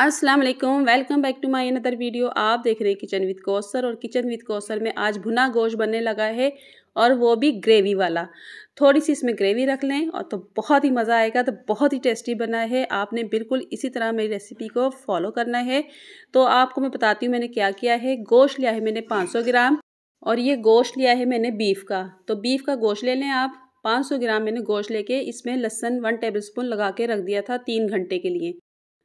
अस्सलाम वालेकुम welcome back to my another video आप देख रहे हैं किचन विद कौसर और किचन विद कौसर में आज भुना गोश्त बनने लगा है और वो भी ग्रेवी वाला थोड़ी सी इसमें ग्रेवी रख लें और तो बहुत ही मज़ा आएगा तो बहुत ही टेस्टी बना है आपने बिल्कुल इसी तरह मेरी रेसिपी को फॉलो करना है तो आपको मैं बताती हूँ मैंने क्या किया है गोश्त लिया है मैंने पाँच ग्राम और ये गोश्त लिया है मैंने बीफ का तो बीफ का गोश्त ले लें आप 500 ग्राम मैंने गोश्त लेके इसमें लहसन वन टेबलस्पून लगा के रख दिया था तीन घंटे के लिए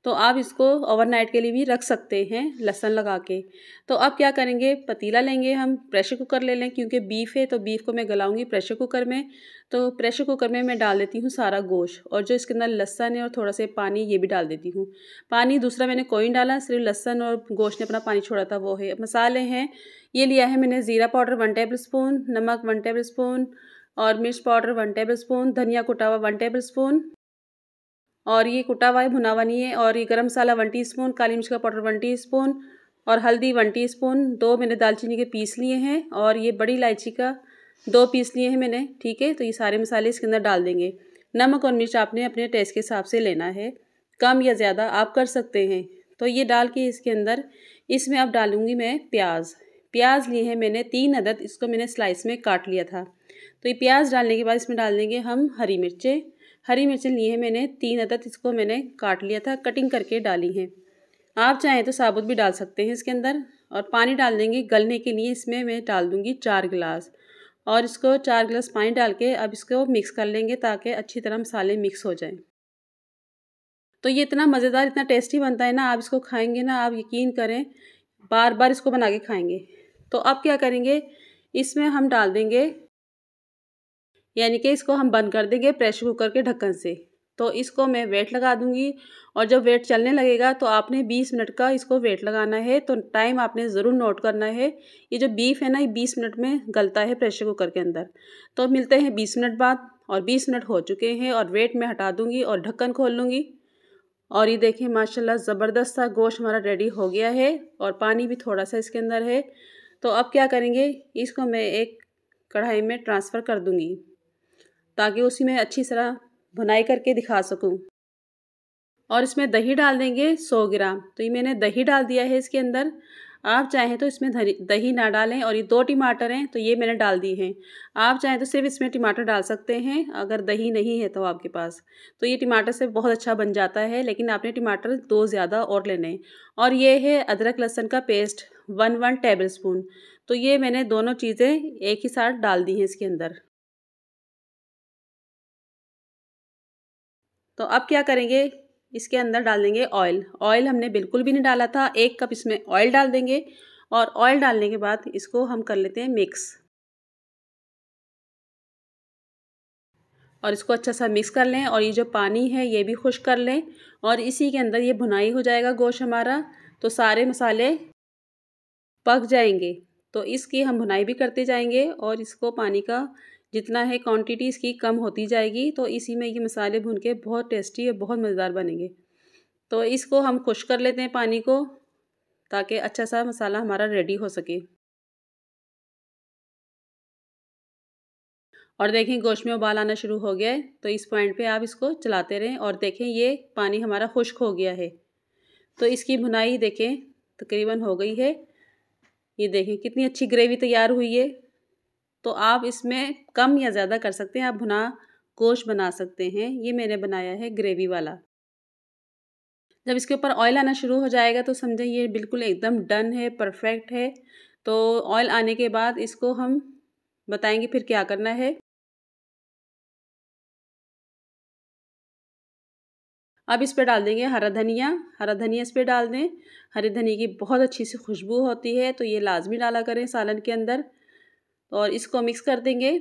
तो आप इसको ओवरनाइट के लिए भी रख सकते हैं लहसन लगा के तो अब क्या करेंगे पतीला लेंगे हम प्रेशर कुकर ले लें क्योंकि बीफ है तो बीफ को मैं गलाऊंगी प्रेशर कुकर में तो प्रेशर कुकर में मैं डाल देती हूँ सारा गोश्त और जो इसके अंदर लहसन है और थोड़ा सा पानी ये भी डाल देती हूँ पानी दूसरा मैंने कोई डाला सिर्फ लहसन और गोश्त ने अपना पानी छोड़ा था वो है मसाले हैं ये लिया है मैंने ज़ीरा पाउडर वन टेबल स्पून नमक वन टेबल स्पून और मिर्च पाउडर वन टेबल स्पून धनिया कुटा हुआ वन टेबल स्पून और ये कुटा हुआ है भुना हुआ नहीं है और ये गरम मसाला वन टीस्पून काली मिर्च का पाउडर वन टीस्पून और हल्दी वन टीस्पून दो मैंने दालचीनी के पीस लिए हैं और ये बड़ी इलायची का दो पीस लिए हैं मैंने ठीक है तो ये सारे मसाले इसके अंदर डाल देंगे नमक और मिर्च आपने अपने टेस्ट के हिसाब से लेना है कम या ज़्यादा आप कर सकते हैं तो ये डाल के इसके अंदर इसमें अब डालूँगी मैं प्याज प्याज लिए हैं मैंने तीन अदद इसको मैंने स्लाइस में काट लिया था तो ये प्याज डालने के बाद इसमें डाल देंगे हम हरी मिर्चें हरी मिर्च ली है मैंने तीन अदद इसको मैंने काट लिया था कटिंग करके डाली है आप चाहें तो साबुत भी डाल सकते हैं इसके अंदर और पानी डाल देंगे गलने के लिए इसमें मैं डाल दूँगी चार गिलास और इसको चार गिलास पानी डाल के अब इसको मिक्स कर लेंगे ताकि अच्छी तरह मसाले मिक्स हो जाएँ तो ये इतना मज़ेदार इतना टेस्टी बनता है ना आप इसको खाएंगे ना आप यकीन करें बार बार इसको बना के खाएंगे तो अब क्या करेंगे इसमें हम डाल देंगे यानी कि इसको हम बंद कर देंगे प्रेशर कुकर के ढक्कन से तो इसको मैं वेट लगा दूंगी और जब वेट चलने लगेगा तो आपने 20 मिनट का इसको वेट लगाना है तो टाइम आपने ज़रूर नोट करना है ये जो बीफ है ना ये 20 मिनट में गलता है प्रेशर कुकर के अंदर तो मिलते हैं 20 मिनट बाद और 20 मिनट हो चुके हैं और वेट मैं हटा दूंगी और ढक्कन खोल लूँगी और ये देखें माशा ज़बरदस्त सा गोश्त हमारा रेडी हो गया है और पानी भी थोड़ा सा इसके अंदर है तो अब क्या करेंगे इसको मैं एक कढ़ाई में ट्रांसफ़र कर दूँगी ताकि उसी में अच्छी तरह भुनाई करके दिखा सकूँ और इसमें दही डाल देंगे सौ ग्राम तो ये मैंने दही डाल दिया है इसके अंदर आप चाहें तो इसमें दही ना डालें और ये दो टमाटर हैं तो ये मैंने डाल दी हैं आप चाहें तो सिर्फ इसमें टमाटर डाल सकते हैं अगर दही नहीं है तो आपके पास तो ये टमाटर से बहुत अच्छा बन जाता है लेकिन आपने टमाटर दो ज़्यादा और लेने और ये है अदरक लहसुन का paste one one tablespoon तो ये मैंने दोनों चीज़ें एक ही साथ डाल दी हैं इसके अंदर तो अब क्या करेंगे इसके अंदर डाल देंगे ऑयल ऑयल हमने बिल्कुल भी नहीं डाला था एक कप इसमें ऑयल डाल देंगे और ऑयल डालने के बाद इसको हम कर लेते हैं मिक्स और इसको अच्छा सा मिक्स कर लें और ये जो पानी है ये भी खुश कर लें और इसी के अंदर ये भुनाई हो जाएगा गोश्त हमारा तो सारे मसाले पक जाएंगे तो इसकी हम भुनाई भी करते जाएंगे और इसको पानी का जितना है क्वांटिटी इसकी कम होती जाएगी तो इसी में ये मसाले भून के बहुत टेस्टी और बहुत मज़ेदार बनेंगे तो इसको हम खुश कर लेते हैं पानी को ताकि अच्छा सा मसाला हमारा रेडी हो सके और देखें गोश्त में उबाल आना शुरू हो गया है तो इस पॉइंट पे आप इसको चलाते रहें और देखें ये पानी हमारा खुश्क हो गया है तो इसकी भुनाई देखें तकरीबन हो गई है ये देखें कितनी अच्छी ग्रेवी तैयार हुई है तो आप इसमें कम या ज़्यादा कर सकते हैं आप भुना गोश बना सकते हैं ये मैंने बनाया है ग्रेवी वाला जब इसके ऊपर ऑयल आना शुरू हो जाएगा तो समझें ये बिल्कुल एकदम डन है परफेक्ट है तो ऑयल आने के बाद इसको हम बताएंगे फिर क्या करना है अब इस पर डाल देंगे हरा धनिया हरा धनिया इस पर डाल दें हरे धनिया की बहुत अच्छी सी खुशबू होती है तो ये लाजमी डाला करें सालन के अंदर तो और इसको मिक्स कर देंगे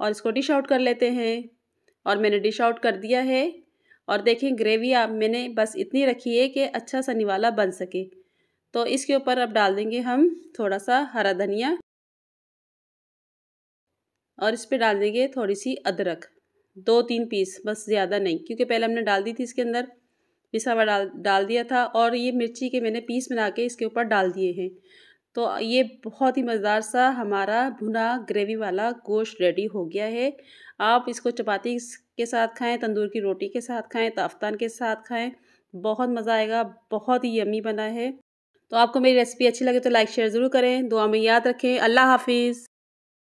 और इसको डिश आउट कर लेते हैं और मैंने डिश आउट कर दिया है और देखें ग्रेवी आप मैंने बस इतनी रखी है कि अच्छा सा निवाला बन सके तो इसके ऊपर अब डाल देंगे हम थोड़ा सा हरा धनिया और इस पर डाल देंगे थोड़ी सी अदरक दो तीन पीस बस ज़्यादा नहीं क्योंकि पहले हमने डाल दी थी इसके अंदर पिसा हुआ डाल डाल दिया था और ये मिर्ची के मैंने पीस बना के इसके ऊपर डाल दिए हैं तो ये बहुत ही मज़ेदार सा हमारा भुना ग्रेवी वाला गोश्त रेडी हो गया है आप इसको चपाती के साथ खाएं तंदूर की रोटी के साथ खाएं ताफ्तान के साथ खाएं बहुत मज़ा आएगा बहुत ही यमी बना है तो आपको मेरी रेसिपी अच्छी लगे तो लाइक शेयर ज़रूर करें दुआ में याद रखें अल्लाह हाफिज़